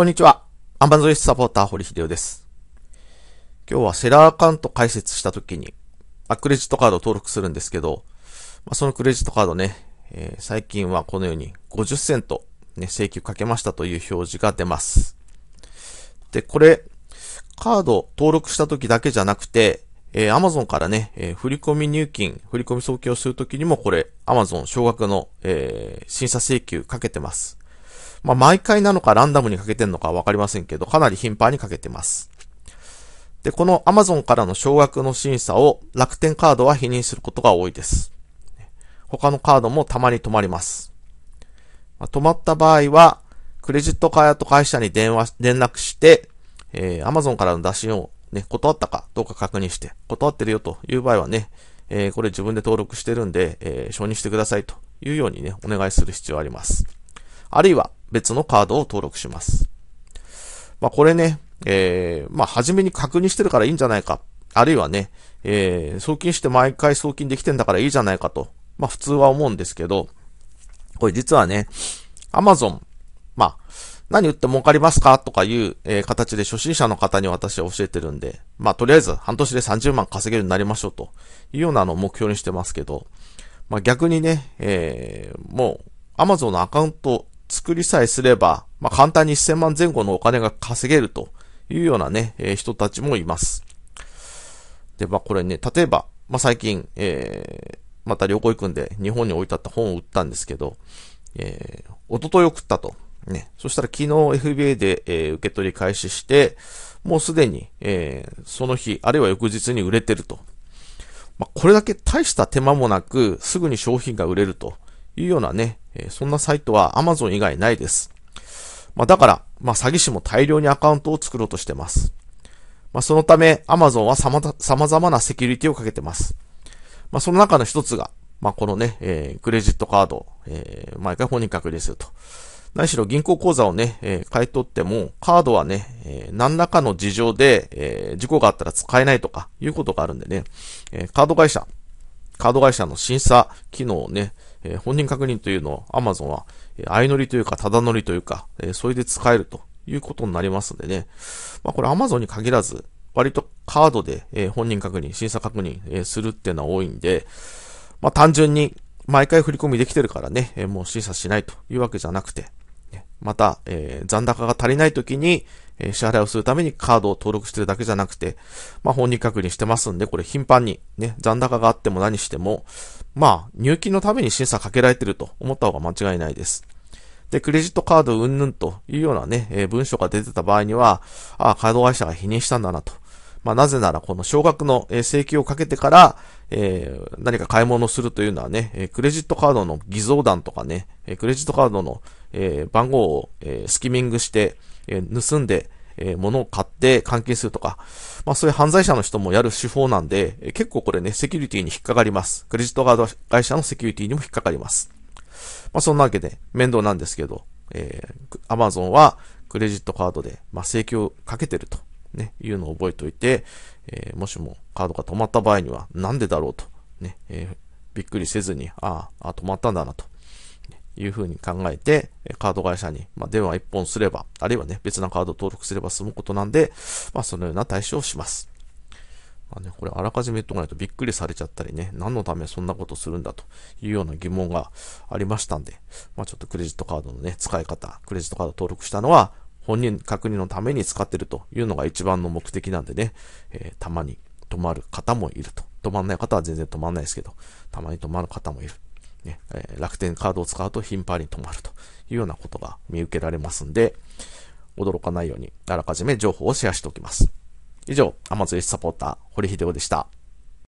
こんにちは。アンバンゾイスサポーター、堀秀夫です。今日はセラーアカウント開設したときに、まあ、クレジットカードを登録するんですけど、まあ、そのクレジットカードね、えー、最近はこのように50セント、ね、請求かけましたという表示が出ます。で、これ、カード登録したときだけじゃなくて、えー、Amazon からね、えー、振込入金、振込送金をするときにもこれ、Amazon 少額の、えー、審査請求かけてます。まあ、毎回なのかランダムにかけてんのかわかりませんけど、かなり頻繁にかけてます。で、この Amazon からの少額の審査を楽天カードは否認することが多いです。他のカードもたまに止まります。まあ、止まった場合は、クレジットカード会社に電話、連絡して、えー、Amazon からの打診をね、断ったかどうか確認して、断ってるよという場合はね、えー、これ自分で登録してるんで、えー、承認してくださいというようにね、お願いする必要あります。あるいは、別のカードを登録します。まあ、これね、えー、まあ、初めに確認してるからいいんじゃないか。あるいはね、えー、送金して毎回送金できてんだからいいじゃないかと。まあ、普通は思うんですけど、これ実はね、Amazon、まあ、何売って儲かりますかとかいう、えー、形で初心者の方に私は教えてるんで、まあ、とりあえず半年で30万稼げるようになりましょうというようなのを目標にしてますけど、まあ、逆にね、えー、もう Amazon のアカウント作りさえすれば、まあ、簡単に1000万前後のお金が稼げるというようなね、えー、人たちもいます。で、まあ、これね、例えば、まあ、最近、えー、また旅行行くんで、日本に置いてあった本を売ったんですけど、えー、一昨日送ったと。ね。そしたら昨日 FBA で、えー、受け取り開始して、もうすでに、えー、その日、あるいは翌日に売れてると。まあ、これだけ大した手間もなく、すぐに商品が売れるというようなね、そんなサイトは Amazon 以外ないです。まあ、だから、まあ、詐欺師も大量にアカウントを作ろうとしてます。まあ、そのため、Amazon は様々なセキュリティをかけてます。まあ、その中の一つが、まあ、このね、えー、クレジットカード、えー、毎回本人確認すると。何しろ銀行口座をね、えー、買い取っても、カードはね、えー、何らかの事情で、えー、事故があったら使えないとか、いうことがあるんでね、えー、カード会社、カード会社の審査機能をね、えー、本人確認というのを Amazon は、え相乗りというか、ただ乗りというか、えそれで使えるということになりますんでね。まあ、これ Amazon に限らず、割とカードで、え本人確認、審査確認、えするっていうのは多いんで、まあ、単純に毎回振り込みできてるからね、えもう審査しないというわけじゃなくて、また、えー、残高が足りない時に、え支払いをするためにカードを登録してるだけじゃなくて、まあ、本人確認してますんで、これ頻繁に、ね、残高があっても何しても、まあ、入金のために審査かけられてると思った方が間違いないです。で、クレジットカードうんぬんというようなね、えー、文書が出てた場合には、ああ、カード会社が否認したんだなと。まあ、なぜなら、この少額の請求をかけてから、えー、何か買い物をするというのはね、クレジットカードの偽造団とかね、クレジットカードの、えー、番号を、えー、スキミングして、え盗んで、え物を買って換金するとか、まあそういう犯罪者の人もやる手法なんで、え結構これね、セキュリティに引っかかります。クレジットカード会社のセキュリティにも引っかかります。まあそんなわけで、面倒なんですけど、えー、Amazon はクレジットカードで、まあ、請求をかけてると、ね、いうのを覚えておいて、えー、もしもカードが止まった場合には、なんでだろうと、ね、えー、びっくりせずに、ああ、止まったんだなというふうに考えて、カード会社に、まあ、電話一本すれば、あるいはね、別なカード登録すれば済むことなんで、まあ、そのような対処をします。まあね、これあらかじめ言っとかないとびっくりされちゃったりね、何のためそんなことするんだというような疑問がありましたんで、まあ、ちょっとクレジットカードのね、使い方、クレジットカード登録したのは、本人確認のために使ってるというのが一番の目的なんでね、えー、たまに止まる方もいると。止まんない方は全然止まんないですけど、たまに止まる方もいる。ねえ楽天カードを使うと頻繁に止まるというようなことが見受けられますんで、驚かないようにあらかじめ情報をシェアしておきます。以上、アマゾスサポーター、堀秀夫でした。